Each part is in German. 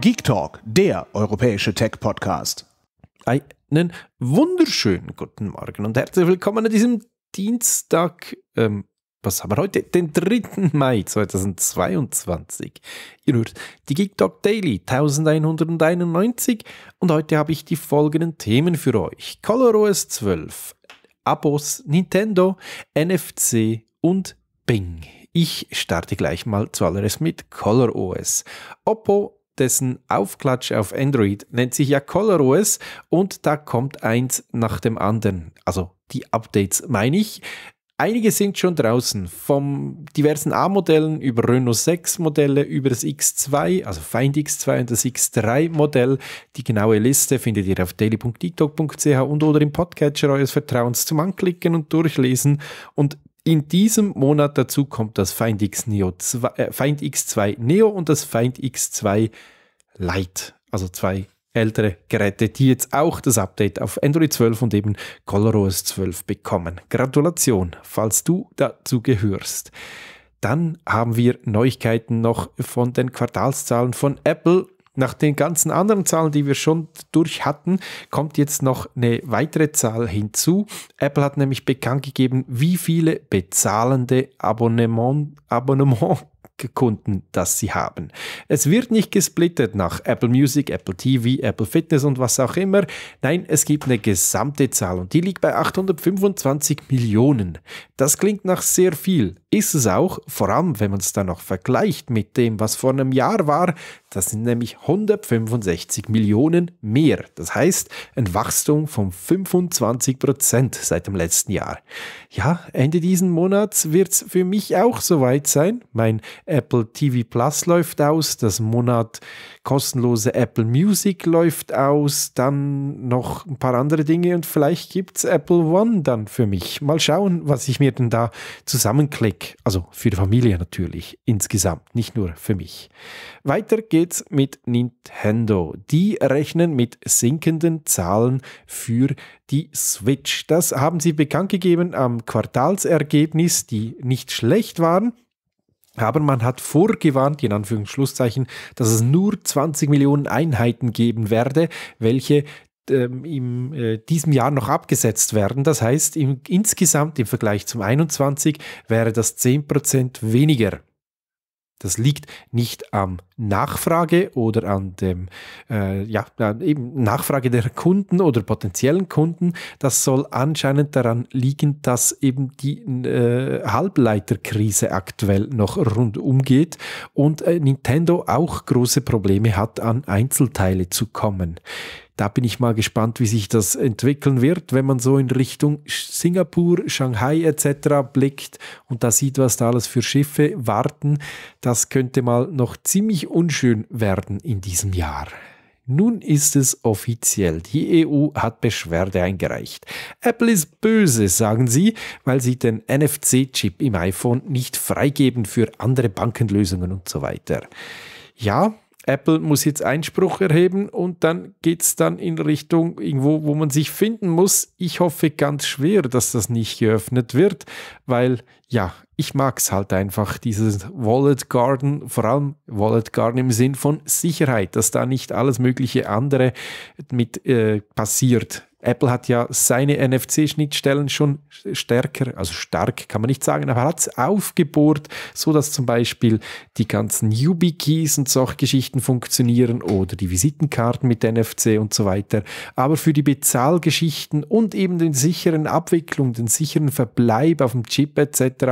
Geek Talk, der europäische Tech-Podcast. Einen wunderschönen guten Morgen und herzlich willkommen an diesem Dienstag. Ähm, was haben wir heute? Den 3. Mai 2022. Ihr hört die Geek Talk Daily 1191 und heute habe ich die folgenden Themen für euch: ColorOS 12, Abos, Nintendo, NFC und Bing. Ich starte gleich mal zuallererst mit ColorOS. Oppo dessen Aufklatsch auf Android nennt sich ja ColorOS und da kommt eins nach dem anderen. Also die Updates meine ich. Einige sind schon draußen, vom diversen A-Modellen über Renault 6 Modelle, über das X2, also Find X2 und das X3 Modell. Die genaue Liste findet ihr auf daily.tiktok.ch und oder im Podcatcher eures Vertrauens zum Anklicken und Durchlesen. Und in diesem Monat dazu kommt das Find X, Neo 2, äh, Find X2 Neo und das Find X2 Lite. Also zwei ältere Geräte, die jetzt auch das Update auf Android 12 und eben ColorOS 12 bekommen. Gratulation, falls du dazu gehörst. Dann haben wir Neuigkeiten noch von den Quartalszahlen von Apple. Nach den ganzen anderen Zahlen, die wir schon durch hatten, kommt jetzt noch eine weitere Zahl hinzu. Apple hat nämlich bekannt gegeben, wie viele bezahlende Abonnement, Abonnement Kunden, das sie haben. Es wird nicht gesplittet nach Apple Music, Apple TV, Apple Fitness und was auch immer. Nein, es gibt eine gesamte Zahl und die liegt bei 825 Millionen. Das klingt nach sehr viel. Ist es auch, vor allem wenn man es dann noch vergleicht mit dem, was vor einem Jahr war. Das sind nämlich 165 Millionen mehr. Das heißt, ein Wachstum von 25 Prozent seit dem letzten Jahr. Ja, Ende diesen Monats wird es für mich auch soweit sein. Mein Apple TV Plus läuft aus, das Monat kostenlose Apple Music läuft aus, dann noch ein paar andere Dinge und vielleicht gibt es Apple One dann für mich. Mal schauen, was ich mir denn da zusammenklicke. Also für die Familie natürlich insgesamt, nicht nur für mich. Weiter geht's mit Nintendo. Die rechnen mit sinkenden Zahlen für die Switch. Das haben sie bekannt gegeben am Quartalsergebnis, die nicht schlecht waren. Aber man hat vorgewarnt, in Anführungsschlusszeichen, dass es nur 20 Millionen Einheiten geben werde, welche ähm, in äh, diesem Jahr noch abgesetzt werden. Das heißt, im, insgesamt im Vergleich zum 21 wäre das 10% weniger. Das liegt nicht am Nachfrage oder an dem äh, ja, eben Nachfrage der Kunden oder potenziellen Kunden. Das soll anscheinend daran liegen, dass eben die äh, Halbleiterkrise aktuell noch rundum geht und äh, Nintendo auch große Probleme hat, an Einzelteile zu kommen. Da bin ich mal gespannt, wie sich das entwickeln wird, wenn man so in Richtung Singapur, Shanghai etc. blickt und da sieht, was da alles für Schiffe warten. Das könnte mal noch ziemlich unschön werden in diesem Jahr. Nun ist es offiziell. Die EU hat Beschwerde eingereicht. Apple ist böse, sagen sie, weil sie den NFC-Chip im iPhone nicht freigeben für andere Bankenlösungen und so weiter. Ja, Apple muss jetzt Einspruch erheben und dann geht es dann in Richtung irgendwo, wo man sich finden muss. Ich hoffe ganz schwer, dass das nicht geöffnet wird, weil ja, ich mag es halt einfach, dieses Wallet Garden, vor allem Wallet Garden im Sinn von Sicherheit, dass da nicht alles mögliche andere mit äh, passiert. Apple hat ja seine NFC-Schnittstellen schon stärker, also stark kann man nicht sagen, aber hat es aufgebohrt, sodass zum Beispiel die ganzen YubiKeys und solche Geschichten funktionieren oder die Visitenkarten mit NFC und so weiter. Aber für die Bezahlgeschichten und eben den sicheren Abwicklung, den sicheren Verbleib auf dem Chip etc.,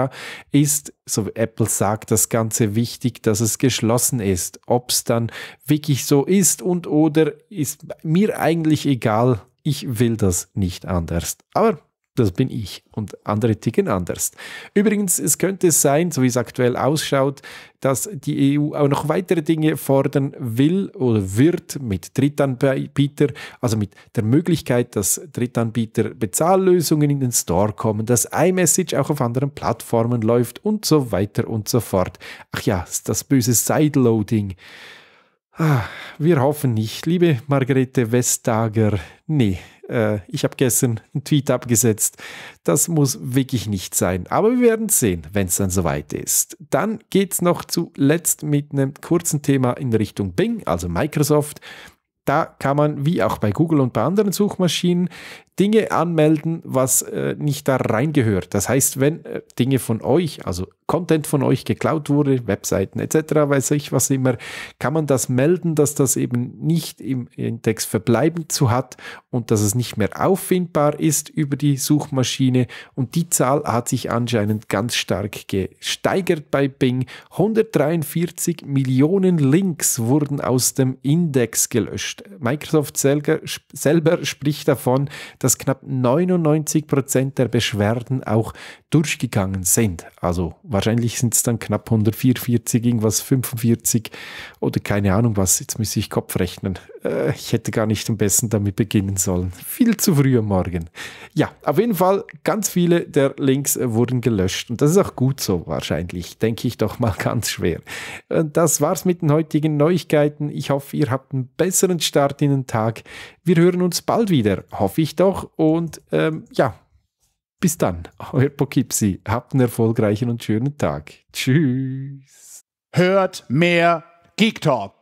ist, so Apple sagt, das Ganze wichtig, dass es geschlossen ist. Ob es dann wirklich so ist und oder ist mir eigentlich egal. Ich will das nicht anders. Aber das bin ich und andere ticken anders. Übrigens, es könnte sein, so wie es aktuell ausschaut, dass die EU auch noch weitere Dinge fordern will oder wird mit Drittanbieter, also mit der Möglichkeit, dass Drittanbieter Bezahllösungen in den Store kommen, dass iMessage auch auf anderen Plattformen läuft und so weiter und so fort. Ach ja, das böse Sideloading. Ah, wir hoffen nicht, liebe Margarete Vestager. Nee, äh, ich habe gestern einen Tweet abgesetzt. Das muss wirklich nicht sein. Aber wir werden sehen, wenn es dann soweit ist. Dann geht es noch zuletzt mit einem kurzen Thema in Richtung Bing, also Microsoft. Da kann man, wie auch bei Google und bei anderen Suchmaschinen, Dinge anmelden, was äh, nicht da reingehört. Das heißt, wenn äh, Dinge von euch, also Content von euch geklaut wurde, Webseiten etc., weiß ich was immer, kann man das melden, dass das eben nicht im Index verbleibend zu hat und dass es nicht mehr auffindbar ist über die Suchmaschine. Und die Zahl hat sich anscheinend ganz stark gesteigert bei Bing. 143 Millionen Links wurden aus dem Index gelöscht. Microsoft selber, selber spricht davon, dass dass knapp 99 Prozent der Beschwerden auch durchgegangen sind. Also wahrscheinlich sind es dann knapp 144, irgendwas 45 oder keine Ahnung was. Jetzt müsste ich Kopf rechnen. Äh, ich hätte gar nicht am besten damit beginnen sollen. Viel zu früh am Morgen. Ja, auf jeden Fall, ganz viele der Links äh, wurden gelöscht. Und das ist auch gut so wahrscheinlich. Denke ich doch mal ganz schwer. das war's mit den heutigen Neuigkeiten. Ich hoffe, ihr habt einen besseren Start in den Tag. Wir hören uns bald wieder. Hoffe ich doch auch und ähm, ja, bis dann, euer Poughkeepsie. Habt einen erfolgreichen und schönen Tag. Tschüss. Hört mehr Geek Talk.